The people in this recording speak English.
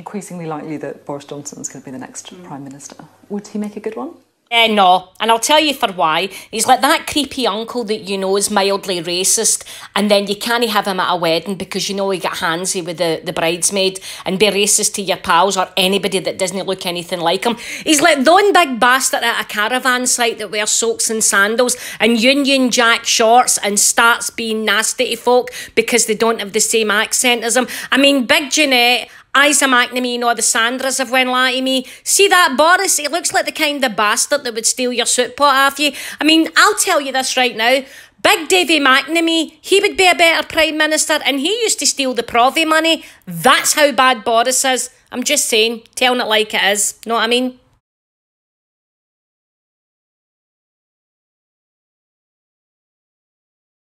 increasingly likely that Boris Johnson is going to be the next mm. Prime Minister. Would he make a good one? Uh, no, and I'll tell you for why. He's like that creepy uncle that you know is mildly racist, and then you can't have him at a wedding because you know he got handsy with the, the bridesmaid and be racist to your pals or anybody that doesn't look anything like him. He's like the one big bastard at a caravan site that wears socks and sandals and Union Jack shorts and starts being nasty to folk because they don't have the same accent as him. I mean, Big Jeanette Isa McNamee or the Sandras have went latty me. See that Boris? it looks like the kind of bastard that would steal your soup pot off you. I mean, I'll tell you this right now. Big Davy McNamee, he would be a better Prime Minister and he used to steal the Provi money. That's how bad Boris is. I'm just saying, telling it like it is. Know what I mean?